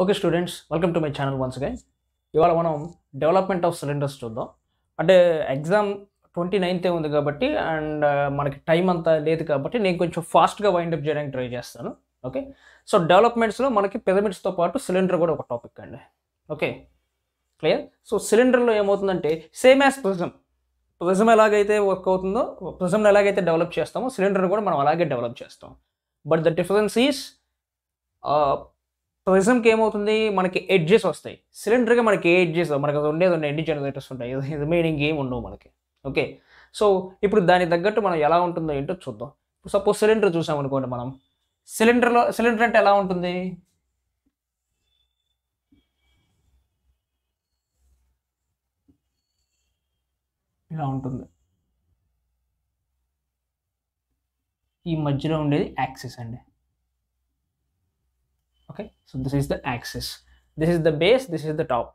Okay students welcome to my channel once గై ఇవాళ మనం డెవలప్మెంట్ ఆఫ్ సిలిండర్స్ చూద్దాం అంటే ఎగ్జామ్ ట్వంటీ నైన్తే ఉంది కాబట్టి అండ్ uh, మనకి టైం అంతా లేదు కాబట్టి నేను కొంచెం ఫాస్ట్గా వైండప్ చేయడానికి ట్రై చేస్తాను ఓకే సో డెవలప్మెంట్స్లో మనకి పిరమిడ్స్తో పాటు సిలిండర్ కూడా ఒక టాపిక్ అండి ఓకే క్లియర్ సో సిలిండర్లో ఏమవుతుందంటే సేమ్ యాజ్ ప్రిజం ప్రిజం ఎలాగైతే వర్క్ అవుతుందో ప్రిజంను ఎలాగైతే డెవలప్ చేస్తామో సిలిండర్ని కూడా మనం అలాగే డెవలప్ చేస్తాం but the difference is so ఏమవుతుంది మనకి ఎడ్జెస్ వస్తాయి సిలిండర్గా మనకి ఏ ఎడ్జెస్ మనకి అది ఉండేది ఉండే ఎండి జనరేటర్స్ ఉంటాయి రిమైనింగ్ ఏమి ఉండవు మనకి ఓకే సో ఇప్పుడు దానికి తగ్గట్టు మనం ఎలా ఉంటుందో ఏంటో చూద్దాం సపోజ్ సిలిండర్ చూసామనుకోండి మనం సిలిండర్లో సిలిండర్ అంటే ఎలా ఉంటుంది ఇలా ఉంటుంది ఈ మధ్యలో ఉండేది యాక్సెస్ అండి okay so this is the axis this is the base this is the top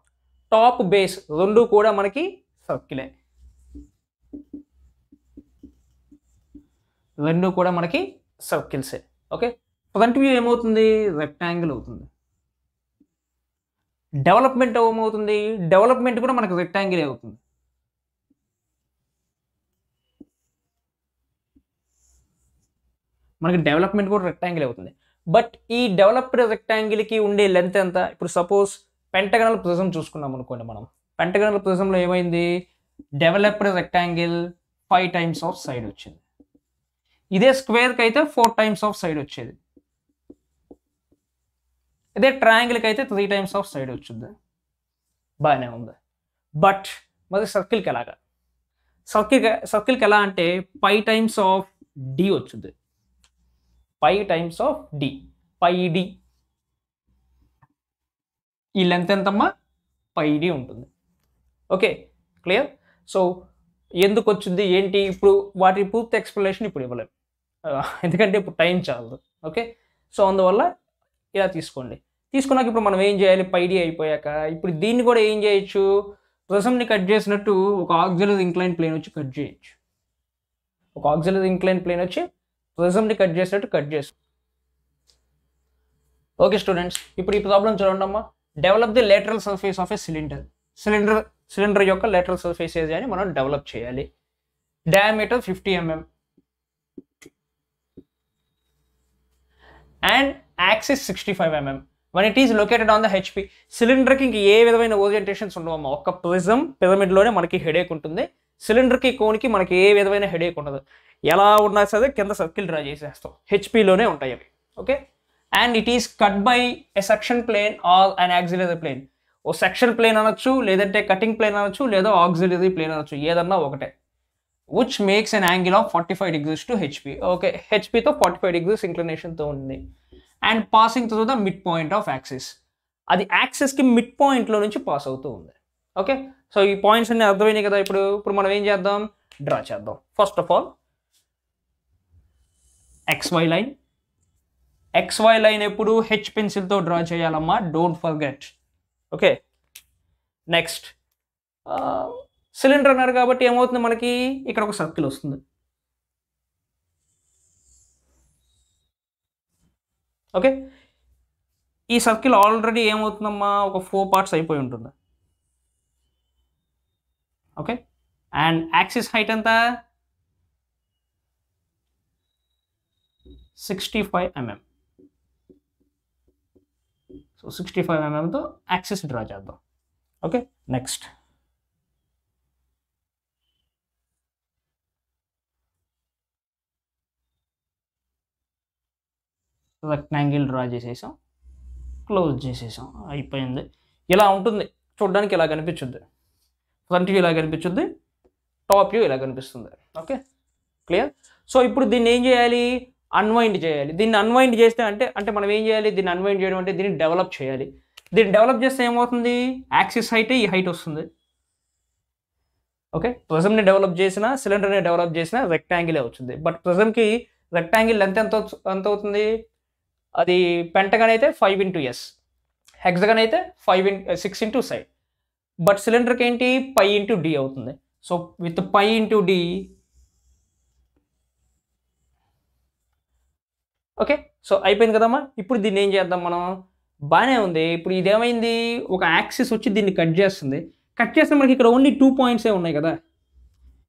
top base రెండు కూడా మనకి సర్కిలే రెండు కూడా మనకి సర్కిల్సే ఓకే ఫ్రంట్ వ్యూ ఏమవుతుంది రెక్టాంగిల్ అవుతుంది డెవలప్మెంట్ ఏమవుతుంది డెవలప్మెంట్ కూడా మనకి రెక్టాంగిల్ అవుతుంది మనకి డెవలప్మెంట్ కూడా రెక్టాంగిల్ అవుతుంది బట్ ఈ డెవలప్డ్ రెక్టాంగిల్కి ఉండే లెంత్ ఎంత ఇప్పుడు సపోజ్ పెంటగనల్ ప్రిజం చూసుకున్నాం అనుకోండి మనం పెంటగనల్ ప్రిజంలో ఏమైంది developed rectangle five times of side వచ్చింది ఇదే స్క్వేర్కి అయితే ఫోర్ టైమ్స్ ఆఫ్ సైడ్ వచ్చేది ఇదే ట్రయాంగిల్కి అయితే త్రీ టైమ్స్ ఆఫ్ సైడ్ వచ్చింది బాగానే ఉంది బట్ మరి సర్కిల్కి ఎలాగా సర్కిల్ సర్కిల్కి ఎలా అంటే ఫైవ్ టైమ్స్ ఆఫ్ డి వచ్చింది pi times of D pi D ఈ లెంత్ ఎంతమ్మా పై డి ఉంటుంది ఓకే క్లియర్ సో ఎందుకు వచ్చింది ఏంటి ఇప్పుడు వాటి పూర్తి ఎక్స్ప్లెనేషన్ ఇప్పుడు ఇవ్వలేము uh, ఎందుకంటే ఇప్పుడు టైం చాలదు ఓకే సో అందువల్ల ఇలా తీసుకోండి తీసుకున్నాక ఇప్పుడు మనం ఏం చేయాలి పైడి అయిపోయాక ఇప్పుడు దీన్ని కూడా ఏం చేయొచ్చు ప్రసంని కట్ చేసినట్టు ఒక ఆక్సిలరీ ఇంక్లైన్ ప్లేన్ వచ్చి కట్ చేయొచ్చు ఒక ఆక్సిలరీ ఇంక్లైన్ ప్లేన్ వచ్చి ప్రిజమ్ని కట్ చేసినట్టు కట్ చేసు ఓకే స్టూడెంట్స్ ఇప్పుడు ఈ ప్రాబ్లం అమ్మా develop the lateral surface of a cylinder cylinder cylinder యొక్క లేటరల్ సర్ఫేస్ ఏరియాని మనం డెవలప్ చేయాలి diameter fifty mm and axis sixty five mm one it is located on the HP సిలిండర్కి ఇంక ఏ విధమైన ఓరియంటేషన్స్ ఉండవు అమ్మా ఒక్క ప్రిజం పిరమిడ్లోనే మనకి హెడేక్ ఉంటుంది సిలిండర్కి కోన్కి మనకి ఏ విధమైన హెడేక్ ఉండదు ఎలా ఉన్నా సరే కింద సర్కిల్ డ్రా చేసేస్తాం హెచ్పిలోనే ఉంటాయి అవి okay and it is cut by a section plane or an auxiliary plane or section plane అనొచ్చు లేదంటే కటింగ్ ప్లేన్ అనొచ్చు లేదా ఆక్సిలరీ ప్లేన్ అనొచ్చు ఏదన్నా ఒకటే which makes an angle of forty five degrees to HP okay హెచ్పితో forty five degrees ఇంక్లినేషన్తో ఉంది అండ్ పాసింగ్ తర్వాత మిడ్ పాయింట్ ఆఫ్ యాక్సిస్ అది యాక్సిస్కి మిడ్ పాయింట్లో నుంచి పాస్ అవుతూ ఉంది ఓకే సో ఈ పాయింట్స్ అన్ని అర్థమైనాయి కదా ఇప్పుడు ఇప్పుడు మనం ఏం చేద్దాం డ్రా చేద్దాం first of all XY line XY line ఎప్పుడు హెచ్ పెన్సిల్తో డ్రా చేయాలమ్మా don't forget okay next cylinder అన్నారు కాబట్టి ఏమవుతుంది మనకి ఇక్కడ ఒక సర్కిల్ వస్తుంది ఓకే ఈ సర్కిల్ ఆల్రెడీ ఏమవుతుందమ్మా ఒక ఫోర్ పార్ట్స్ అయిపోయి ఉంటుంది ఓకే అండ్ యాక్సిస్ హైట్ ఎంత sixty five mm so sixty five ఎంఎంతో యాక్సిస్ డ్రా చేద్దాం ఓకే నెక్స్ట్ రెక్టాంగిల్ డ్రా చేసేసాం క్లోజ్ చేసేసాం అయిపోయింది ఇలా ఉంటుంది చూడడానికి ఇలా కనిపించుద్ది ఫ్రంట్ వ్యూ ఇలా కనిపిస్తుంది టాప్ వ్యూ ఇలా కనిపిస్తుంది ఓకే క్లియర్ సో ఇప్పుడు దీన్ని ఏం చేయాలి అన్వైండ్ చేయాలి దీన్ని అన్వైండ్ చేస్తే అంటే అంటే మనం ఏం చేయాలి దీన్ని అన్వైండ్ చేయడం అంటే దీన్ని డెవలప్ చేయాలి దీన్ని డెవలప్ చేస్తే ఏమవుతుంది యాక్సిస్ హైట్ ఈ హైట్ వస్తుంది ఓకే ప్రిజమ్ని డెవలప్ చేసిన సిలిండర్ని డెవలప్ చేసిన రెక్టాంగిల్ వచ్చింది బట్ ప్రిజమ్కి రెక్టాంగిల్ లెంత్ ఎంత ఎంత అవుతుంది అది పెంటగన్ అయితే ఫైవ్ ఇంటూ ఎస్ హెక్సగన్ అయితే five in six into side but సిలిండర్కి ఏంటి పై ఇంటూ డి అవుతుంది so with pi into D okay so అయిపోయింది కదమ్మా ఇప్పుడు దీన్ని ఏం చేద్దాం మనం బాగానే ఉంది ఇప్పుడు ఇదేమైంది ఒక యాక్సిస్ వచ్చి దీన్ని కట్ చేస్తుంది కట్ చేస్తే మనకి ఇక్కడ ఓన్లీ టూ పాయింట్సే ఉన్నాయి కదా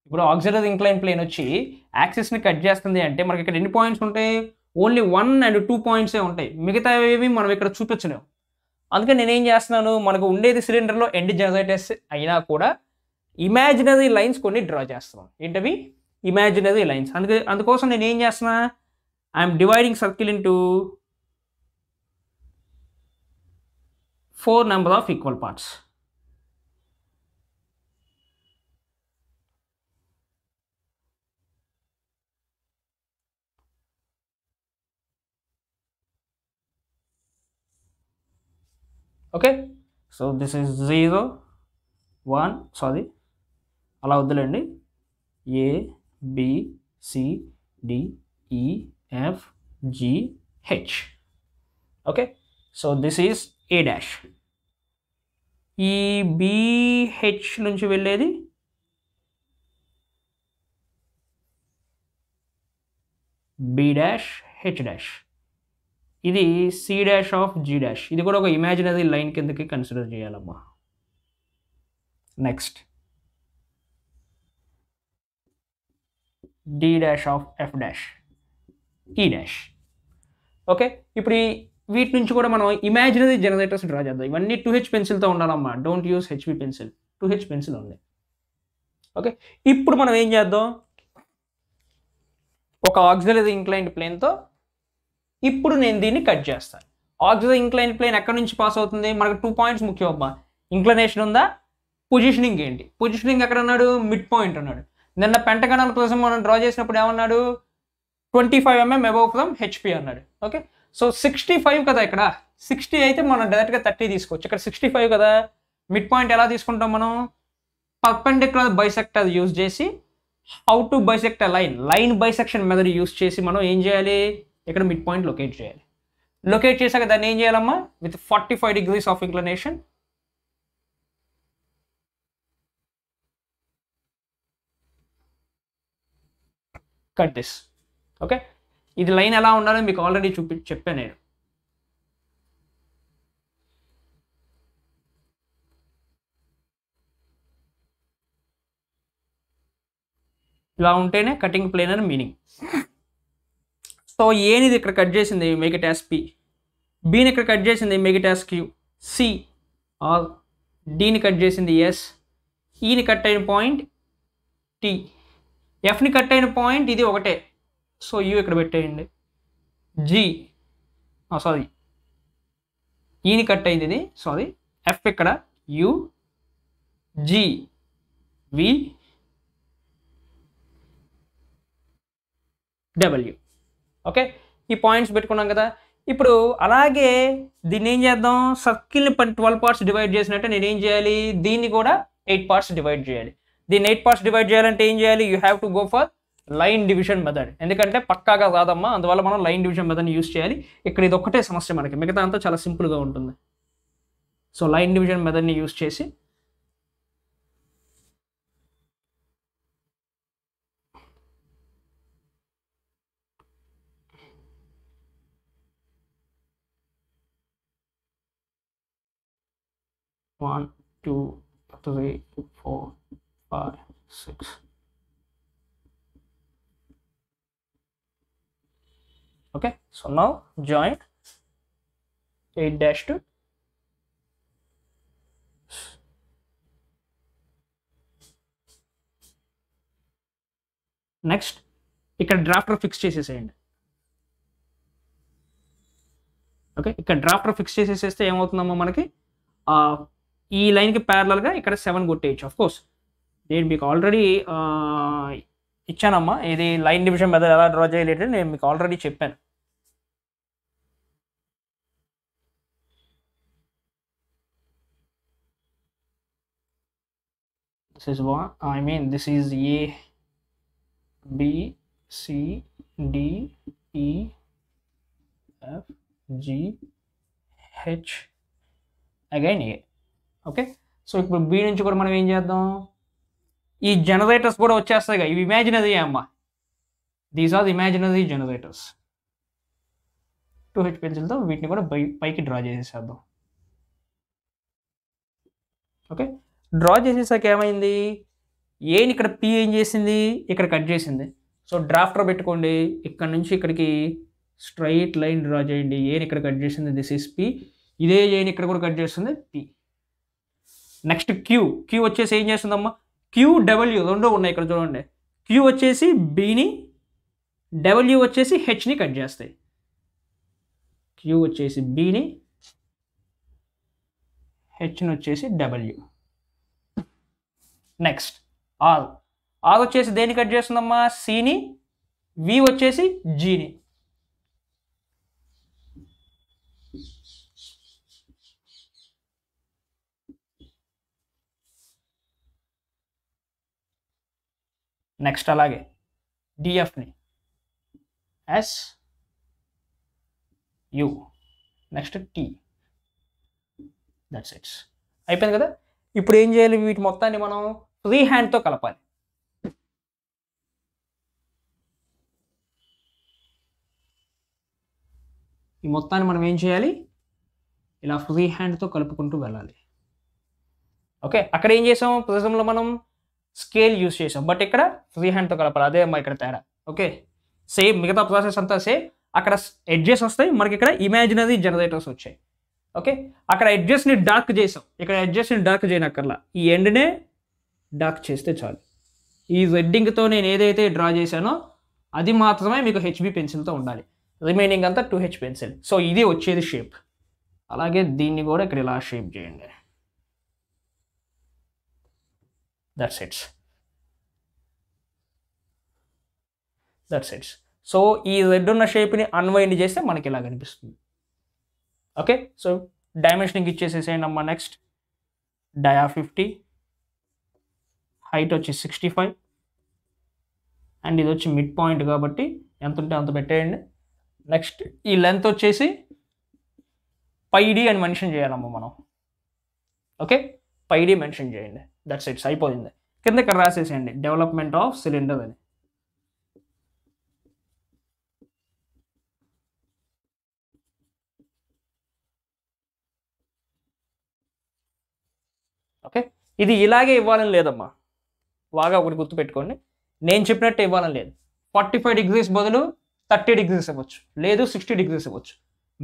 ఇప్పుడు ఆక్సిడర్ ఇంక్లైన్ ప్లేన్ వచ్చి యాక్సిస్ని కట్ చేస్తుంది అంటే మనకి ఇక్కడ ఎన్ని పాయింట్స్ ఉంటాయి ఓన్లీ వన్ అండ్ టూ పాయింట్సే ఉంటాయి మిగతా ఏవి మనం ఇక్కడ చూపించలేము అందుకని నేనేం చేస్తున్నాను మనకు ఉండేది సిలిండర్లో ఎండ్ జనరేటర్స్ అయినా కూడా ఇమాజినరీ లైన్స్ కొన్ని డ్రా చేస్తున్నాను ఏంటవి ఇమాజినరీ లైన్స్ అందుకే అందుకోసం నేను ఏం చేస్తున్నా I'm dividing circle in four number of equal parts okay so this is zero one sorry అలా వద్దులేండి A B C D G H okay so this is A dash ఈ బిహెచ్ నుంచి వెళ్ళేది బి డాష్ హెచ్ డాష్ ఇది C dash of G dash ఇది కూడా ఒక imaginary line కిందకి కన్సిడర్ చేయాలమ్మా next D dash of F dash E dash okay ఇప్పుడు వీటి నుంచి కూడా మనం ఇమాజినరీ జనరేటర్స్ డ్రా చేద్దాం ఇవన్నీ టూ హెచ్ పెన్సిల్తో ఉండాలమ్మా don't use HP pencil two H pencil ఉంది ఓకే ఇప్పుడు మనం ఏం చేద్దాం ఒక ఆక్సిలరీ ఇంక్లైన్డ్ ప్లేన్తో ఇప్పుడు నేను దీన్ని కట్ చేస్తాను ఆక్సిజన్ ఇంక్లైన్ ప్లేన్ ఎక్కడి నుంచి పాస్ అవుతుంది మనకు టూ పాయింట్స్ ముఖ్యం అమ్మా ఇంక్లనేషన్ ఉందా పొజిషనింగ్ ఏంటి పొజిషనింగ్ ఎక్కడ ఉన్నాడు మిడ్ పాయింట్ అన్నాడు నిన్న పెంటగణాల కోసం మనం డ్రా చేసినప్పుడు ఏమన్నాడు twenty five mm above from HP అన్నాడు ఓకే సో సిక్స్టీ ఫైవ్ కదా ఇక్కడ సిక్స్టీ అయితే మనం డైరెక్ట్గా థర్టీ తీసుకోవచ్చు ఇక్కడ సిక్స్టీ ఫైవ్ కదా మిడ్ పాయింట్ ఎలా తీసుకుంటాం మనం పర్పెండిక్యులర్ అది యూజ్ చేసి how to bisect line line bisection method use చేసి మనం ఏం చేయాలి ఇక్కడ మిడ్ పాయింట్ లొకేట్ చేయాలి లొకేట్ చేశాక దాన్ని ఏం చేయాలమ్మా with forty five degrees of inclination cut this okay ఇది లైన్ ఎలా ఉండాలో మీకు ఆల్రెడీ చూపి చెప్పా నేను ఇలా ఉంటేనే కటింగ్ ప్లేన్ అని మీనింగ్ సో ఏనిది ఇక్కడ కట్ చేసింది మెగా ట్యాస్ పి బీని ఇక్కడ కట్ చేసింది మెగా ట్యాస్ క్యూ సి డీని కట్ చేసింది ఎస్ ఈని కట్ అయిన పాయింట్ టి ఎఫ్ని కట్ అయిన పాయింట్ ఇది ఒకటే సో యూ ఇక్కడ పెట్టేయండి జీ సారీ ఈని కట్ అయింది ఇది సారీ ఎఫ్ ఇక్కడ U G V W okay ఈ పాయింట్స్ పెట్టుకున్నాం కదా ఇప్పుడు అలాగే దీన్ని ఏం చేద్దాం సర్కిల్ని ట్వెల్వ్ పార్ట్స్ డివైడ్ చేసినట్టే నేను ఏం చేయాలి దీన్ని కూడా ఎయిట్ పార్ట్స్ డివైడ్ చేయాలి దీన్ని ఎయిట్ పార్ట్స్ డివైడ్ చేయాలంటే ఏం చేయాలి you have to go for line division method ఎందుకంటే పక్కాగా కాదమ్మా అందువల్ల మనం లైన్ డివిజన్ మెథడ్ని యూస్ చేయాలి ఇక్కడ ఇది ఒక్కటే సమస్య మనకి మిగతా అంతా చాలా సింపుల్గా ఉంటుంది సో లైన్ డివిజన్ మెథడ్ని యూస్ చేసి 1 2 3 4 5 6 okay so now joint 8 dash two next ఇక్కడ డ్రాఫ్టర్ ఫిక్స్ చేసేశేయండి ఓకే ఇక్కడ డ్రాఫ్టర్ ఫిక్స్ చేసేస్తే ఏమవుతుందమ్మ మనకి ఆ लाइन की प्यारल इन गुर्टेज अफकोर्स दीक आलरे इच्छा यदि लाइन डिविजन मेद ड्रा चेयले आलरे चपा This is what I mean. This is A, B, C, D, E, F, G, H. Again, A. Okay so ఇప్పుడు బి నుంచి కూడా మనం ఏం చేద్దాం ఈ జనరేటర్స్ కూడా వచ్చేస్తాయి కదా ఇవి ఇమాజినరీ అమ్మ these are imaginary generators two H పెన్సిల్తో వీటిని కూడా పైకి డ్రా చేసేసేద్దాం ఓకే డ్రా చేసేసాక ఏమైంది ఏని ఇక్కడ పి ఏం చేసింది ఇక్కడ కట్ చేసింది సో డ్రాఫ్టర్ పెట్టుకోండి ఇక్కడ నుంచి ఇక్కడికి స్ట్రైట్ లైన్ డ్రా చేయండి ఏని ఇక్కడ కట్ చేసింది దిస్ ఈస్ పి ఇదే ఏని ఇక్కడ కూడా కట్ చేస్తుంది పి నెక్స్ట్ క్యూ క్యూ వచ్చేసి ఏం చేస్తుందమ్మా క్యూ డబ్ల్యూ రెండో ఉన్నాయి ఇక్కడ చూడండి క్యూ వచ్చేసి బీని డబ్ల్యూ వచ్చేసి హెచ్ని కట్ చేస్తాయి క్యూ వచ్చేసి బీని హెచ్ని వచ్చేసి డబ్ల్యూ నెక్స్ట్ ఆర్ ఆర్ వచ్చేసి దేన్ని కట్ చేస్తుందమ్మా సిని వి వచ్చేసి జీని నెక్స్ట్ అలాగే డిఎఫ్ని S U next T that's it's అయిపోయింది కదా ఇప్పుడు ఏం చేయాలి వీటి మొత్తాన్ని మనం ఫ్రీ హ్యాండ్తో కలపాలి ఈ మొత్తాన్ని మనం ఏం చేయాలి ఇలా ఫ్రీ హ్యాండ్తో కలుపుకుంటూ వెళ్ళాలి ఓకే అక్కడ ఏం చేసాం ప్రిజంలో మనం స్కేల్ యూస్ చేసాం బట్ ఇక్కడ ఫ్రీ హ్యాండ్తో కలపాలి అదే అమ్మా ఇక్కడ తేడా ఓకే సేమ్ మిగతా ప్రాసెస్ అంతా సేమ్ అక్కడ ఎడ్జెస్ వస్తాయి మనకి ఇక్కడ ఇమాజినరీ జనరేటర్స్ వచ్చాయి ఓకే అక్కడ ఎడ్జెస్ని డార్క్ చేసాం ఇక్కడ ఎడ్జెస్ని డార్క్ చేయనక్కర్లా ఈ ఎండ్నే డార్క్ చేస్తే చాలు ఈ వెడ్డింగ్తో నేను ఏదైతే డ్రా చేశానో అది మాత్రమే మీకు హెచ్బి పెన్సిల్తో ఉండాలి రిమైనింగ్ అంతా టూ హెచ్ పెన్సిల్ సో ఇది వచ్చేది షేప్ అలాగే దీన్ని కూడా ఇక్కడ ఇలా షేప్ చేయండి that's it's that's it's so ఈ రెడ్ ఉన్న షేప్ని అన్వైండ్ చేస్తే మనకి ఇలా కనిపిస్తుంది ఓకే సో డైమెన్షనింగ్ ఇచ్చేసేసేయండి అమ్మా నెక్స్ట్ డయా ఫిఫ్టీ హైట్ వచ్చి సిక్స్టీ ఫైవ్ అండ్ ఇది వచ్చి మిడ్ పాయింట్ కాబట్టి ఎంత ఉంటే అంత పెట్టేయండి నెక్స్ట్ ఈ లెంత్ వచ్చేసి పైడి అని మెన్షన్ చేయాలమ్మా మనం ఓకే పైడి మెన్షన్ చేయండి దట్స్ ఇట్స్ అయిపోయింది కింద ఇక్కడ రాసేసేయండి డెవలప్మెంట్ ఆఫ్ సిలిండర్ అని ఓకే ఇది ఇలాగే ఇవ్వాలని లేదమ్మా బాగా ఒకటి గుర్తుపెట్టుకోండి నేను చెప్పినట్టు ఇవ్వాలని లేదు ఫార్టీ ఫైవ్ డిగ్రీస్ బదులు థర్టీ డిగ్రీస్ ఇవ్వచ్చు లేదు సిక్స్టీ డిగ్రీస్ ఇవ్వచ్చు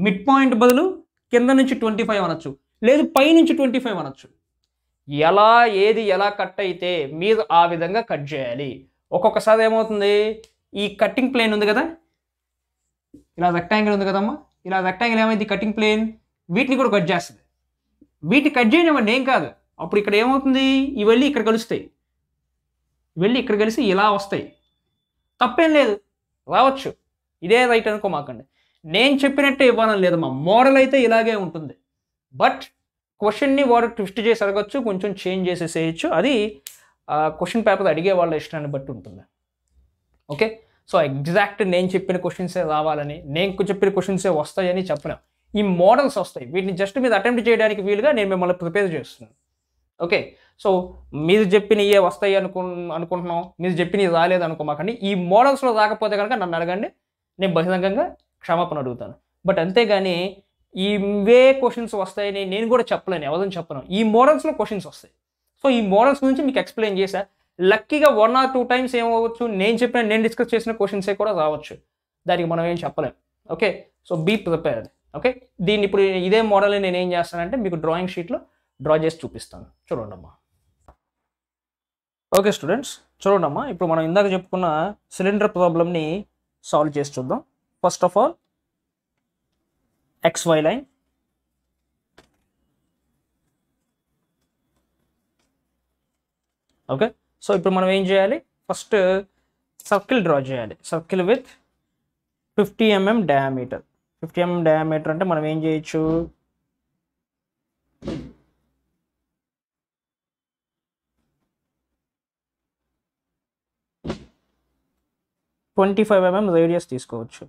మిడ్ పాయింట్ బదులు కింద నుంచి ట్వంటీ ఫైవ్ అనొచ్చు లేదు పై నుంచి ట్వంటీ ఫైవ్ అనొచ్చు ఎలా ఏది ఎలా కట్ అయితే మీరు ఆ విధంగా కట్ చేయాలి ఒక్కొక్కసారి ఏమవుతుంది ఈ కట్టింగ్ ప్లేన్ ఉంది కదా ఇలా రెక్టాంగిల్ ఉంది కదమ్మా ఇలా రెక్టాంగిల్ ఏమైంది కటింగ్ ప్లేన్ వీటిని కూడా కట్ చేస్తుంది వీటిని కట్ చేయనివ్వండి ఏం కాదు అప్పుడు ఇక్కడ ఏమవుతుంది ఇవన్నీ ఇక్కడ కలుస్తాయి వెళ్ళి ఇక్కడ కలిసి ఇలా వస్తాయి తప్పేం లేదు రావచ్చు ఇదే రైట్ అనుకో మాకండి నేను చెప్పినట్టే ఇవ్వడం లేదమ్మా మోడల్ అయితే ఇలాగే ఉంటుంది బట్ క్వశ్చన్ని వారు ట్విస్ట్ చేసి అడగచ్చు కొంచెం చేంజ్ చేసి చేయొచ్చు అది క్వశ్చన్ పేపర్ అడిగే వాళ్ళ ఇష్టాన్ని బట్టి ఉంటుంది ఓకే సో ఎగ్జాక్ట్ నేను చెప్పిన క్వశ్చన్సే రావాలని నేను చెప్పిన క్వశ్చన్సే వస్తాయని చెప్పలేం ఈ మోడల్స్ వస్తాయి వీటిని జస్ట్ మీద అటెంప్ట్ చేయడానికి వీలుగా నేను మిమ్మల్ని ప్రిపేర్ చేస్తున్నాను ఓకే సో మీరు చెప్పిన ఏ వస్తాయి అనుకు అనుకుంటున్నాం మీరు చెప్పినవి రాలేదు అనుకోమాకండి ఈ మోడల్స్లో రాకపోతే కనుక నన్ను అడగండి నేను బహిరంగంగా క్షమాపణ అడుగుతాను బట్ అంతేగాని ఇవే క్వశ్చన్స్ వస్తాయని నేను కూడా చెప్పలేను ఎవరని చెప్పను ఈ మోడల్స్లో క్వశ్చన్స్ వస్తాయి సో ఈ మోడల్స్ గురించి మీకు ఎక్స్ప్లెయిన్ చేశా లక్కీగా వన్ ఆర్ టూ టైమ్స్ ఏమవచ్చు నేను చెప్పిన నేను డిస్కస్ చేసిన క్వశ్చన్సే కూడా రావచ్చు దానికి మనం ఏం చెప్పలేం okay so be prepared okay దీన్ని ఇప్పుడు ఇదే మోడల్ని నేను ఏం చేస్తానంటే మీకు డ్రాయింగ్ షీట్లో డ్రా చేసి చూపిస్తాను చూడండి అమ్మా ఓకే స్టూడెంట్స్ చూడండి అమ్మా ఇప్పుడు మనం ఇందాక చెప్పుకున్న సిలిండర్ ప్రాబ్లమ్ని సాల్వ్ చేసి చూద్దాం first of all XY line. Okay so ఇప్పుడు మనం ఏం చేయాలి ఫస్ట్ సర్కిల్ డ్రా చేయాలి circle with fifty mm diameter fifty mm diameter అంటే మనం ఏం చేయొచ్చు ట్వంటీ ఫైవ్ ఎంఎం రేడియస్ తీసుకోవచ్చు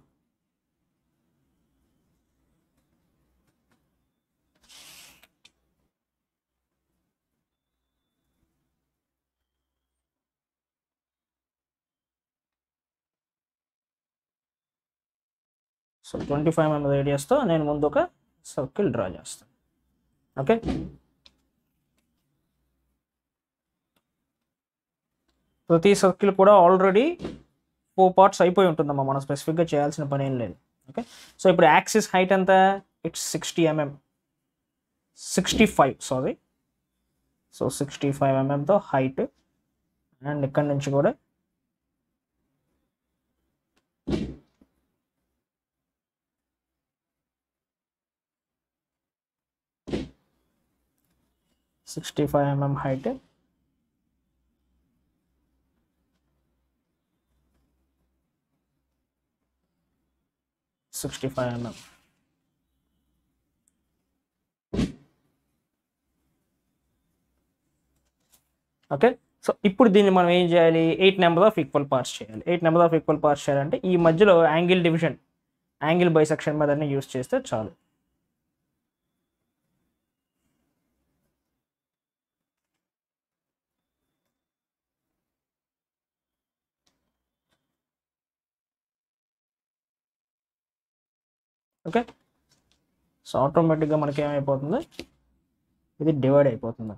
సో ట్వంటీ ఫైవ్ ఎంఎం రేడియస్తో నేను ముందు ఒక సర్కిల్ డ్రా చేస్తాను ఓకే ప్రతి సర్కిల్ కూడా ఆల్రెడీ ఫోర్ పార్ట్స్ అయిపోయి ఉంటుందమ్మా మనం స్పెసిఫిక్గా చేయాల్సిన పని ఏం లేదు ఓకే సో ఇప్పుడు యాక్సిస్ హైట్ ఎంత it's sixty MM sixty five sorry so sixty five ఎంఎంతో హైట్ అండ్ ఇక్కడి నుంచి కూడా sixty five mm height sixty five mm okay so ఇప్పుడు దీన్ని మనం ఏం చేయాలి eight number of equal parts చేయాలి eight number of equal parts చేయాలంటే ఈ మధ్యలో యాంగిల్ డివిజన్ యాంగిల్ బైసెక్షన్ మెథడ్ని యూస్ చేస్తే చాలు ఓకే సో ఆటోమేటిక్గా మనకి ఏమైపోతుంది ఇది డివైడ్ అయిపోతుంది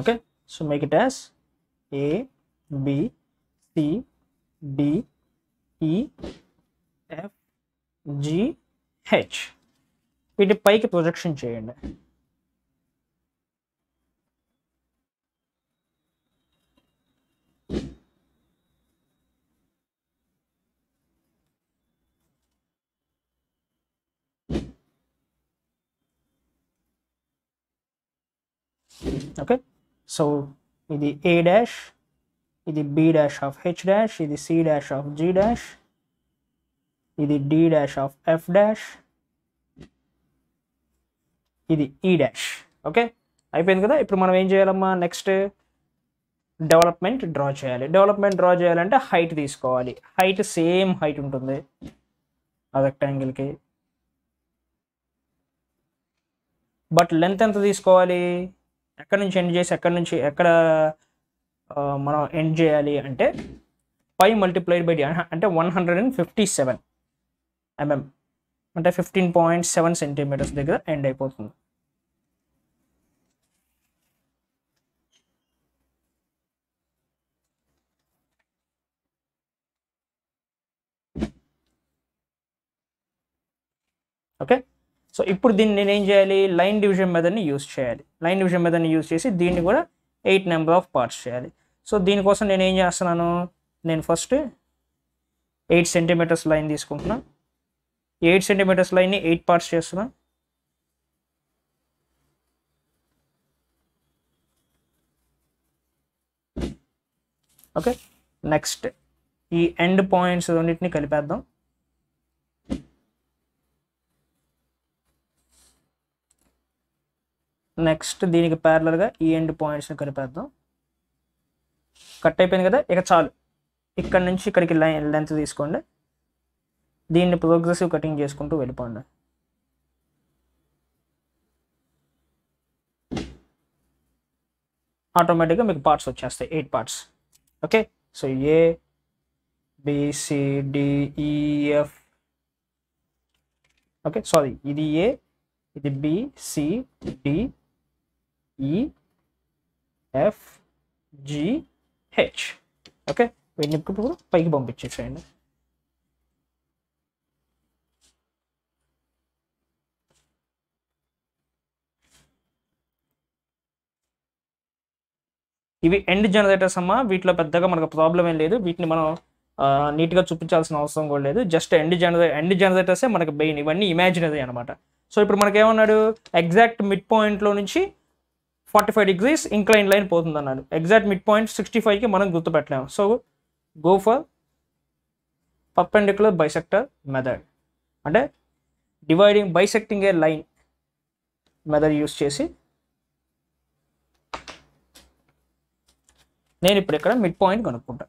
okay so make it as A B C D E F G H వీటి పైకి ప్రొజెక్షన్ చేయండి ఓకే సో ఇది ఏ డాష్ ఇది B dash of H dash ఇది C dash of G dash ఇది D dash of F dash ఇది E dash okay అయిపోయింది కదా ఇప్పుడు మనం ఏం చేయాలమ్మా నెక్స్ట్ డెవలప్మెంట్ డ్రా చేయాలి డెవలప్మెంట్ డ్రా చేయాలంటే హైట్ తీసుకోవాలి హైట్ సేమ్ హైట్ ఉంటుంది రెక్టాంగిల్కి బట్ లెంత్ ఎంత తీసుకోవాలి ఎక్కడి నుంచి ఎండ్ చేసి ఎక్కడి నుంచి ఎక్కడ మనం ఎండ్ చేయాలి అంటే ఫైవ్ మల్టిప్లైడ్ బై అంటే one hundred and fifty seven mm అంటే ఫిఫ్టీన్ పాయింట్ సెవెన్ సెంటీమీటర్స్ దగ్గర ఎండ్ అయిపోతుంది ఓకే సో ఇప్పుడు దీన్ని నేను ఏం చేయాలి లైన్ డివిజన్ మెథడ్ని యూజ్ చేయాలి లైన్ డివిజన్ మెథడ్ని యూస్ చేసి దీన్ని కూడా ఎయిట్ నెంబర్ ఆఫ్ పార్ట్స్ చేయాలి సో దీనికోసం నేను ఏం చేస్తున్నాను నేను ఫస్ట్ ఎయిట్ సెంటీమీటర్స్ లైన్ తీసుకుంటున్నా ఎయిట్ సెంటీమీటర్స్ లైన్ని ఎయిట్ పార్ట్స్ చేస్తున్నా ఓకే నెక్స్ట్ ఈ ఎండ్ పాయింట్స్ రెండింటిని కలిపేద్దాం నెక్స్ట్ దీనికి ప్యారలర్గా ఈ ఎండ్ పాయింట్స్ని కలిపేద్దాం కట్ అయిపోయింది కదా ఇక చాలు ఇక్కడ నుంచి ఇక్కడికి లైన్ లెంత్ తీసుకోండి దీన్ని ప్రోగ్రెసివ్ కటింగ్ చేసుకుంటూ వెళ్ళిపోండి ఆటోమేటిక్గా మీకు పార్ట్స్ వచ్చేస్తాయి eight parts okay so A B C D E F okay sorry ఇది ఏ ఇది బిసిడి ఈ ఎఫ్ జి హెచ్ ఓకే వీటిని ఇప్పుడు పైకి పంపించేసేయండి ఇవి ఎండ్ జనరేటర్స్ అమ్మా వీటిలో పెద్దగా మనకు ప్రాబ్లం ఏం లేదు వీటిని మనం నీట్గా చూపించాల్సిన అవసరం కూడా లేదు జస్ట్ ఎండ్ జనరే ఎండ్ జనరేటర్సే మనకు బెయిన్ ఇవన్నీ ఇమాజినరీ అనమాట సో ఇప్పుడు మనకేమన్నాడు ఎగ్జాక్ట్ మిడ్ పాయింట్లో నుంచి forty five degrees incline line పోతుంది అన్నాడు ఎగ్జాక్ట్ మిడ్ పాయింట్ సిక్స్టీ ఫైవ్కి మనం గుర్తుపెట్టలేము so go for perpendicular bisector method అంటే dividing bisecting a line method use చేసి నేను ఇప్పుడు ఇక్కడ మిడ్ పాయింట్ కనుక్కుంటా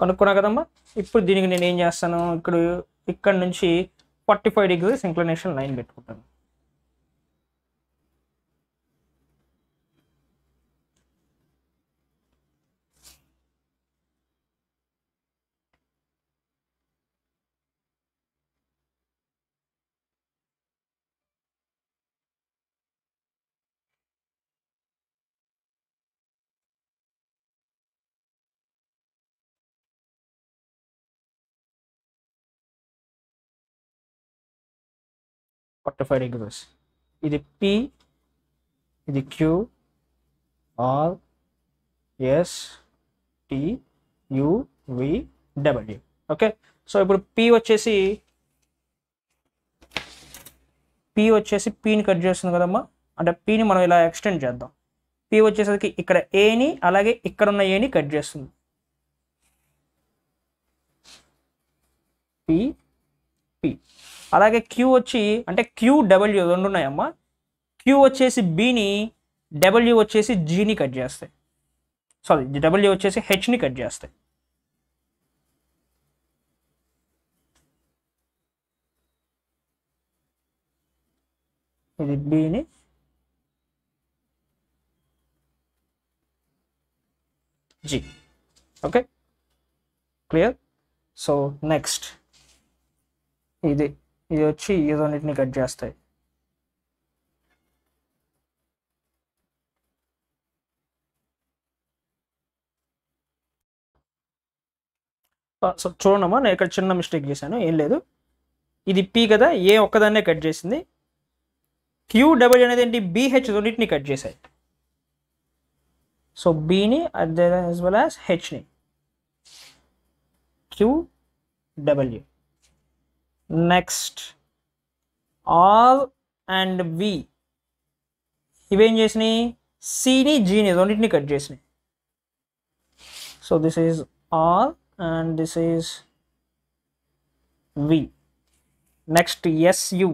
కనుక్కున్నా కదమ్మా ఇప్పుడు దీనికి నేను ఏం చేస్తాను ఇక్కడ ఇక్కడ నుంచి forty five degrees inclination line పెట్టుకుంటాను ఫార్టీ ఫైవ్ డిగ్రీస్ ఇది పి ఇది Q R S T U V W okay so ఇప్పుడు పి వచ్చేసి పి వచ్చేసి పీని కట్ చేస్తుంది కదమ్మా అంటే పీని మనం ఇలా ఎక్స్టెండ్ చేద్దాం పి వచ్చేసరికి ఇక్కడ ఏని అలాగే ఇక్కడ ఉన్న ఏని కట్ చేస్తుంది పి అలాగే క్యూ వచ్చి అంటే క్యూ డబ్ల్యూ రెండు ఉన్నాయమ్మా క్యూ వచ్చేసి బీని డబ్ల్యూ వచ్చేసి జీని కట్ చేస్తాయి సారీ డబ్ల్యూ వచ్చేసి హెచ్ని కట్ చేస్తాయి ఇది బీని G okay clear so next ఇది ఇది వచ్చి ఏదో రెండింటిని కట్ చేస్తాయి సో చూడమ్మా నేను ఇక్కడ చిన్న మిస్టేక్ చేశాను ఏం లేదు ఇది పి కదా ఏ ఒక్కదాన్నే కట్ చేసింది క్యూ డబ్ల్యూ అనేది ఏంటి బీహెచ్ రెండింటిని కట్ చేశాయి సో బీని at the as well as హెచ్ని Q W next R and V ఇవేం చేసినాయి సిని జీని రెండింటిని కట్ చేసినాయి so this is R and this is V next S U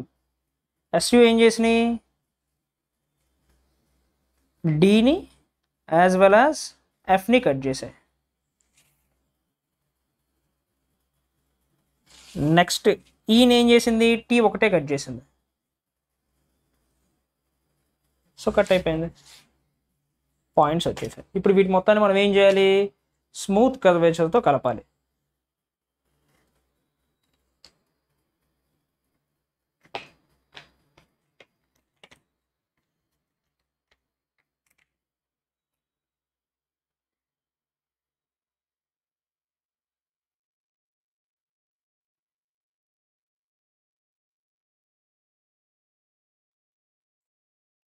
S U ఏం చేసినాయి డీని యాజ్ వెల్ యాజ్ ఎఫ్ని కట్ చేసాయి నెక్స్ట్ ఈయన ఏం చేసింది టీ ఒకటే కట్ చేసింది సో కట్ అయిపోయింది పాయింట్స్ వచ్చేసాయి ఇప్పుడు వీటి మొత్తాన్ని మనం ఏం చేయాలి స్మూత్ కర్వేచర్తో కలపాలి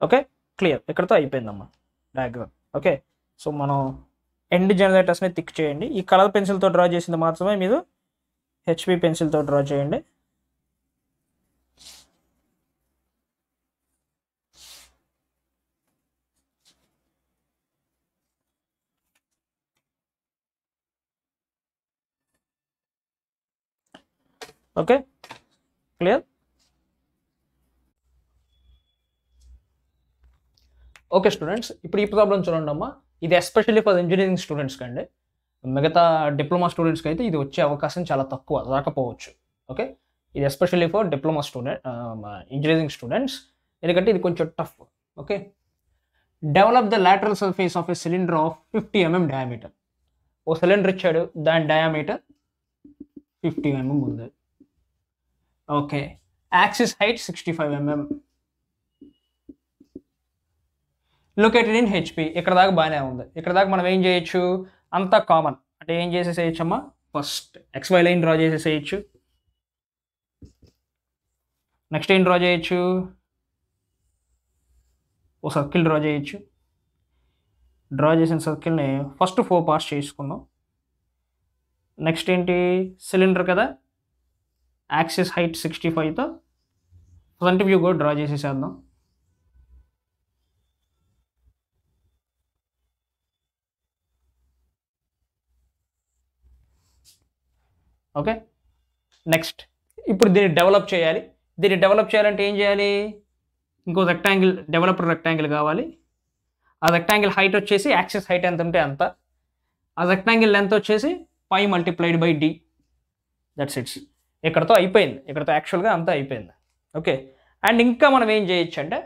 ఓకే క్లియర్ ఇక్కడతో అయిపోయిందమ్మా డయాగ్రామ్ ఓకే సో మనం ఎండ్ జనరేటర్స్ని థిక్ చేయండి ఈ కలర్ పెన్సిల్తో డ్రా చేసింది మాత్రమే మీరు హెచ్పి పెన్సిల్తో డ్రా చేయండి ఓకే క్లియర్ ఓకే స్టూడెంట్స్ ఇప్పుడు ఈ ప్రాబ్లం చూడండి అమ్మా ఇది ఎస్పెషల్లీ ఫర్ ఇంజనీరింగ్ స్టూడెంట్స్కి అండి మిగతా డిప్లొమా స్టూడెంట్స్కి అయితే ఇది వచ్చే అవకాశం చాలా తక్కువ రాకపోవచ్చు ఓకే ఇది especially for diploma student engineering students ఎందుకంటే ఇది కొంచెం tough okay develop the lateral surface of a cylinder of fifty mm diameter ఓ సిలిండర్ ఇచ్చాడు దాని డయామీటర్ ఫిఫ్టీ ఎంఎం ఉంది okay axis height sixty five mm located in HP ఇక్కడ దాకా బాగానే ఉంది ఇక్కడ దాకా మనం ఏం చేయొచ్చు అంతా కామన్ అంటే ఏం అమ్మా ఫస్ట్ ఎక్స్వై లైన్ డ్రా చేసేసేయచ్చు నెక్స్ట్ ఏం డ్రా చేయొచ్చు ఓ సర్కిల్ డ్రా చేయొచ్చు డ్రా చేసిన సర్కిల్ని ఫస్ట్ ఫోర్ పార్ట్స్ చేసుకుందాం నెక్స్ట్ ఏంటి సిలిండర్ కదా యాక్సిస్ హైట్ సిక్స్టీ ఫైవ్తో ఫ్రంట్ వ్యూ కూడా డ్రా చేసేసేద్దాం ఓకే నెక్స్ట్ ఇప్పుడు దీన్ని డెవలప్ చేయాలి దీన్ని డెవలప్ చేయాలంటే ఏం చేయాలి ఇంకో రెక్టాంగిల్ డెవలప్డ్ రెక్టాంగిల్ కావాలి ఆ రెక్టాంగిల్ హైట్ వచ్చేసి యాక్సెస్ హైట్ ఎంత ఉంటే అంత ఆ రెక్టాంగిల్ లెంత్ వచ్చేసి pi multiplied by D that's it's ఇక్కడతో అయిపోయింది ఇక్కడతో యాక్చువల్గా అంతా అయిపోయింది ఓకే అండ్ ఇంకా మనం ఏం చేయొచ్చు అంటే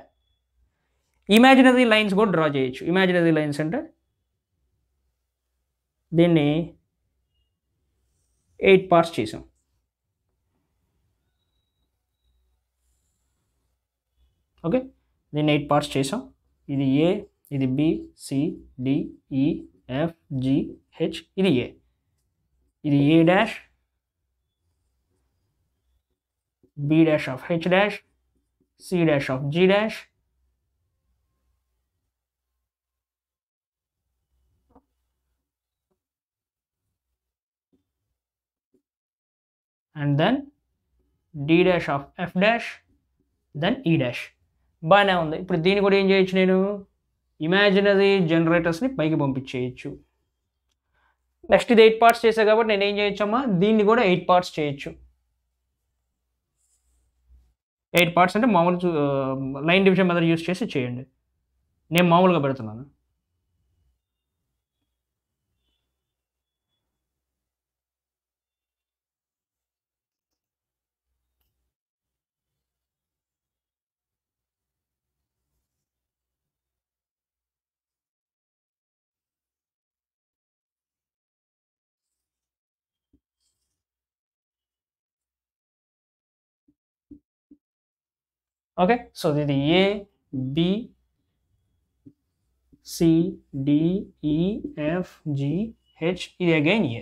ఇమాజినరీ లైన్స్ కూడా డ్రా చేయొచ్చు ఇమాజినరీ లైన్స్ అంటే దీన్ని 8 पार्ट्स చేసాం ఓకే దెన్ 8 पार्ट्स చేసాం ఇది ఏ ఇది B C D E F G H ఇది ఏ ఇది A dash B dash of H dash C dash of G dash and then D dash of F dash then E dash బాగానే ఉంది ఇప్పుడు దీన్ని కూడా ఏం చేయొచ్చు నేను ఇమాజినరీ జనరేటర్స్ని పైకి పంపించేయచ్చు నెక్స్ట్ ఇది ఎయిట్ పార్ట్స్ చేశాను కాబట్టి నేను ఏం చేయొచ్చమ్మా దీన్ని కూడా ఎయిట్ పార్ట్స్ చేయొచ్చు ఎయిట్ పార్ట్స్ అంటే మామూలు లైన్ డివిజన్ మెథడ్ యూస్ చేసి చేయండి నేను మామూలుగా పెడుతున్నాను ఓకే సో ఇది A B C D E F G ఇది అగైన్ ఏ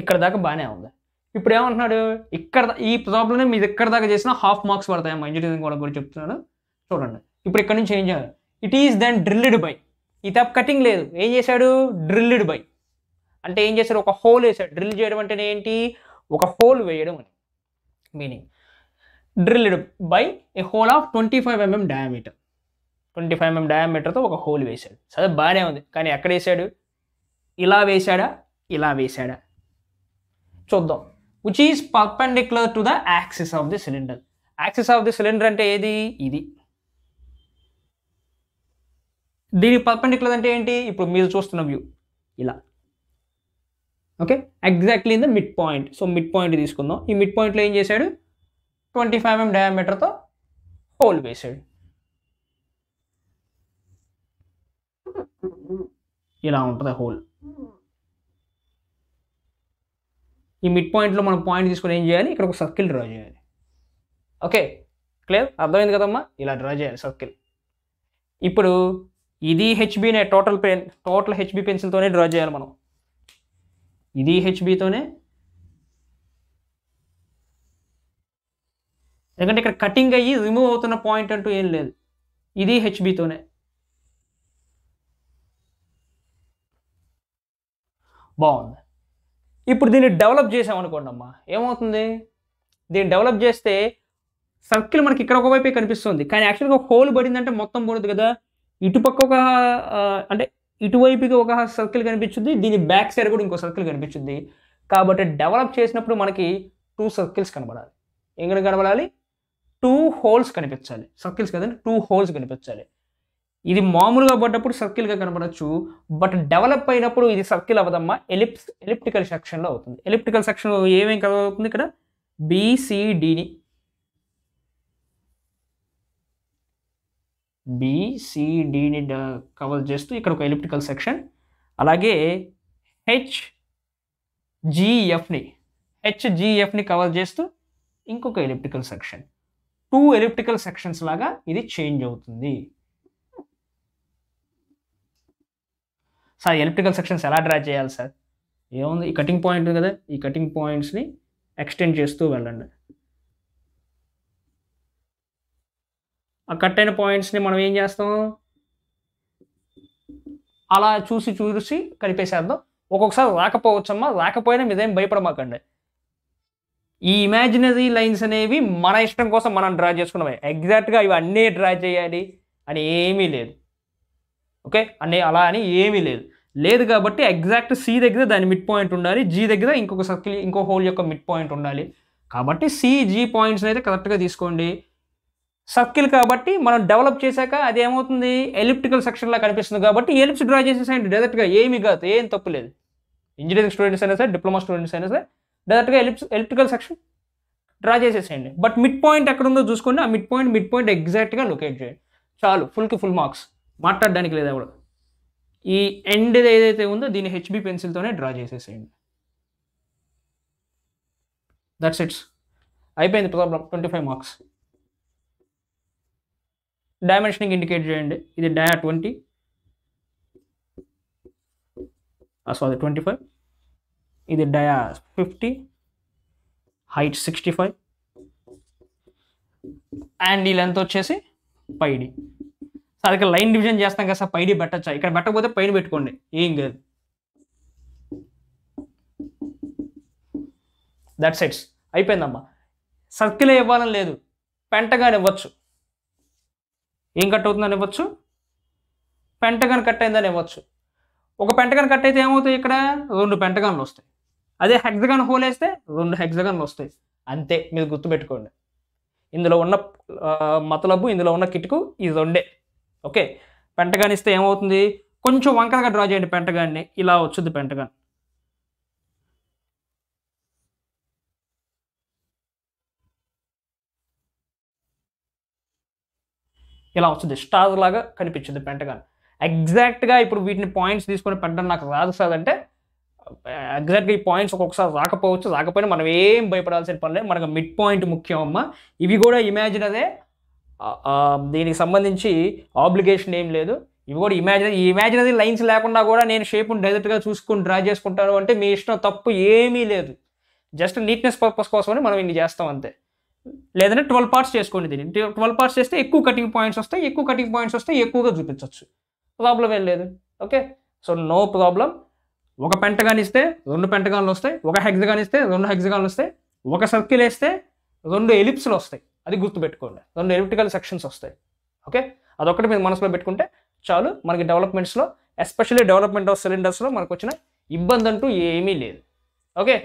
ఇక్కడ దాకా బాగానే ఉంది ఇప్పుడు ఏమంటున్నాడు ఇక్కడ ఈ ప్రాబ్లమ్ని మీరు ఇక్కడ దాకా చేసిన హాఫ్ మార్క్స్ పడతాయి ఇంజనీరింగ్ వాళ్ళకి కూడా చెప్తున్నాడు చూడండి ఇప్పుడు ఇక్కడ నుంచి ఏం చేయాలి it is then drilled by ఈ తప్ప కటింగ్ లేదు ఏం చేశాడు డ్రిల్డ్ బై అంటే ఏం చేశాడు ఒక హోల్ వేసాడు డ్రిల్ చేయడం అంటే ఏంటి ఒక హోల్ వేయడం అని meaning drilled by a hole of twenty five mm diameter twenty five mm డయామీటర్తో ఒక హోల్ వేశాడు సరే బాగానే ఉంది కానీ ఎక్కడ వేశాడు ఇలా వేశాడా ఇలా వేశాడా చూద్దాం which is perpendicular to the axis of the cylinder axis of the cylinder అంటే ఏది ఇది దీని పర్పెండిక్యులర్ అంటే ఏంటి ఇప్పుడు మీరు చూస్తున్న వ్యూ ఇలా okay exactly in the mid point so mid point తీసుకుందాం ఈ మిడ్ పాయింట్లో ఏం చేశాడు ట్వంటీ ఫైవ్ ఎం డయామీటర్తో హోల్ వేసాడు ఇలా ఉంటుంది హోల్ ఈ మిడ్ పాయింట్లో మనం పాయింట్ తీసుకుని ఏం చేయాలి ఇక్కడ ఒక సర్కిల్ డ్రా చేయాలి ఓకే క్లియర్ అర్థమైంది కదమ్మా ఇలా డ్రా చేయాలి సర్కిల్ ఇప్పుడు ఇది హెచ్బీనే టోటల్ పెన్ టోటల్ హెచ్బీ పెన్సిల్తోనే డ్రా చేయాలి మనం ఇది హెచ్బీతోనే ఎందుకంటే ఇక్కడ కటింగ్ అయ్యి రిమూవ్ అవుతున్న పాయింట్ అంటూ ఏం లేదు ఇది హెచ్బితోనే బాగుంది ఇప్పుడు దీన్ని డెవలప్ చేసామనుకోండి అమ్మా ఏమవుతుంది దీన్ని డెవలప్ చేస్తే సర్కిల్ మనకి ఇక్కడ ఒకవైపే కనిపిస్తుంది కానీ యాక్చువల్గా హోల్ పడిందంటే మొత్తం పడదు కదా ఇటుపక్క ఒక అంటే ఇటువైపుకి ఒక సర్కిల్ కనిపించింది దీని బ్యాక్ సైడ్ కూడా ఇంకో సర్కిల్ కనిపించింది కాబట్టి డెవలప్ చేసినప్పుడు మనకి టూ సర్కిల్స్ కనబడాలి ఏం కనబడాలి టూ హోల్స్ కనిపించాలి సర్కిల్స్ కదండి టూ హోల్స్ కనిపించాలి ఇది మామూలుగా పడ్డప్పుడు సర్కిల్గా కనపడచ్చు బట్ డెవలప్ అయినప్పుడు ఇది సర్కిల్ అవదమ్మా ఎలిప్స్ ఎలిప్టికల్ సెక్షన్లో అవుతుంది ఎలిప్టికల్ సెక్షన్ ఏమేమి అవుతుంది ఇక్కడ బీసీడీని బీసీడీని కవర్ చేస్తూ ఇక్కడ ఒక ఎలిప్టికల్ సెక్షన్ అలాగే హెచ్ జీఎఫ్ని హెచ్జిఎఫ్ని కవర్ చేస్తూ ఇంకొక elliptical section two elliptical sections లాగా ఇది చేంజ్ అవుతుంది సార్ ఎలిప్టికల్ సెక్షన్స్ ఎలా డ్రా చేయాలి సార్ ఏముంది ఈ కటింగ్ పాయింట్ కదా ఈ కటింగ్ పాయింట్స్ని ఎక్స్టెండ్ చేస్తూ వెళ్ళండి ఆ కట్ అయిన పాయింట్స్ని మనం ఏం చేస్తాం అలా చూసి చూసి కలిపేసేద్దాం ఒక్కొక్కసారి రాకపోవచ్చమ్మా రాకపోయినా మీదేం భయపడమాకండి ఈ ఇమాజినరీ లైన్స్ అనేవి మన ఇష్టం కోసం మనం డ్రా చేసుకున్నామే ఎగ్జాక్ట్గా ఇవి అన్నీ డ్రా చేయాలి అని ఏమీ లేదు ఓకే అన్నీ అలా అని ఏమీ లేదు లేదు కాబట్టి ఎగ్జాక్ట్ సి దగ్గర దాని మిడ్ పాయింట్ ఉండాలి జీ దగ్గర ఇంకొక సర్కిల్ ఇంకో హోల్ యొక్క మిడ్ పాయింట్ ఉండాలి కాబట్టి సి జీ పాయింట్స్ని అయితే కరెక్ట్గా తీసుకోండి సర్కిల్ కాబట్టి మనం డెవలప్ చేశాక అది ఏమవుతుంది ఎలిప్టికల్ సెక్షన్లా కనిపిస్తుంది కాబట్టి ఎలిప్స్ డ్రా చేసేసాయండి డైరెక్ట్గా ఏమీ కాదు ఏం తప్పు లేదు ఇంజనీరింగ్ స్టూడెంట్స్ అయినా సరే డిప్లొమా స్టూడెంట్స్ అయినా సరే డైరెక్ట్గా ఎలిప్ ఎలిప్టికల్ సెక్షన్ డ్రా చేసేసేయండి బట్ మిడ్ పాయింట్ ఎక్కడ ఉందో చూసుకోండి ఆ మిడ్ పాయింట్ మిడ్ పాయింట్ ఎగ్జాక్ట్గా లొకేట్ చేయండి చాలు ఫుల్కి ఫుల్ మార్క్స్ మాట్లాడడానికి లేదా కూడా ఈ ఎండ్ ఏదైతే ఉందో దీన్ని హెచ్బి పెన్సిల్తోనే డ్రా చేసేసేయండి దట్స్ ఇట్స్ అయిపోయింది problem twenty five marks dimensioning indicate చేయండి ఇది dia twenty sorry twenty five ఇది dia fifty height sixty five and ఈ లెంత్ వచ్చేసి పైడి సార్ ఇక్కడ లైన్ డివిజన్ చేస్తాం కదా సార్ పైడి పెట్టచ్చా ఇక్కడ పెట్టకపోతే పైన పెట్టుకోండి ఏం కాదు దట్ సెట్స్ అయిపోయిందమ్మా సర్కిల్ ఇవ్వాలని లేదు పెంటగాన్ ఇవ్వచ్చు ఏం కట్ అవుతుందని ఇవ్వచ్చు పెంటగాన్ కట్ అయిందని ఇవ్వచ్చు ఒక పెంటగాన్ కట్ అయితే ఏమవుతాయి ఇక్కడ రెండు పెంటగాన్లు వస్తాయి అదే హెగ్జగన్ హోల్ వేస్తే రెండు హెగ్జగన్లు వస్తాయి అంతే మీరు గుర్తుపెట్టుకోండి ఇందులో ఉన్న మతలబు ఇందులో ఉన్న కిటుకు ఇది రెండే ఓకే పెంటగాన్ ఇస్తే ఏమవుతుంది కొంచెం వంకరగా డ్రా చేయండి పెంటగాన్ని ఇలా వచ్చింది పెంటగాన్ ఇలా వచ్చింది స్టార్ లాగా కనిపించింది పెంటగాన్ ఎగ్జాక్ట్గా ఇప్పుడు వీటిని పాయింట్స్ తీసుకొని పెట్టడం నాకు రాదు సార్ అంటే ఎగ్జాక్ట్గా ఈ పాయింట్స్ ఒక్కొక్కసారి రాకపోవచ్చు రాకపోయినా మనం ఏం భయపడాల్సిన పని లేదు మనకు మిడ్ పాయింట్ ముఖ్యం అమ్మ ఇవి కూడా ఇమాజిన్ అదే దీనికి సంబంధించి ఆబ్లిగేషన్ ఏం లేదు ఇవి కూడా ఇమాజిన ఈ అది లైన్స్ లేకుండా కూడా నేను షేప్ని డైరెక్ట్గా చూసుకుని డ్రా చేసుకుంటాను అంటే మీ ఇష్టం తప్పు ఏమీ లేదు జస్ట్ నీట్నెస్ పర్పస్ కోసమని మనం ఇన్ని చేస్తాం అంతే లేదంటే ట్వెల్వ్ పార్ట్స్ చేసుకోండి దీన్ని ట్వెల్వ్ పార్ట్స్ చేస్తే ఎక్కువ కటింగ్ పాయింట్స్ వస్తాయి ఎక్కువ కటింగ్ పాయింట్స్ వస్తే ఎక్కువగా చూపించవచ్చు ప్రాబ్లం ఏం లేదు ఓకే సో నో ప్రాబ్లం ఒక పెంట కానిస్తే రెండు పెంటగాన్లు వస్తాయి ఒక హెగ్జగాన్ కానిస్తే రెండు హెగ్జగాన్లు వస్తాయి ఒక సర్కిల్ వేస్తే రెండు ఎలిప్స్లు వస్తాయి అది గుర్తుపెట్టుకోండి రెండు ఎలిప్టికల్ సెక్షన్స్ వస్తాయి ఓకే అదొకటి మీరు మనసులో పెట్టుకుంటే చాలు మనకి డెవలప్మెంట్స్లో ఎస్పెషల్లీ డెవలప్మెంట్ ఆఫ్ సిలిండర్స్లో మనకు వచ్చిన ఇబ్బంది అంటూ ఏమీ లేదు ఓకే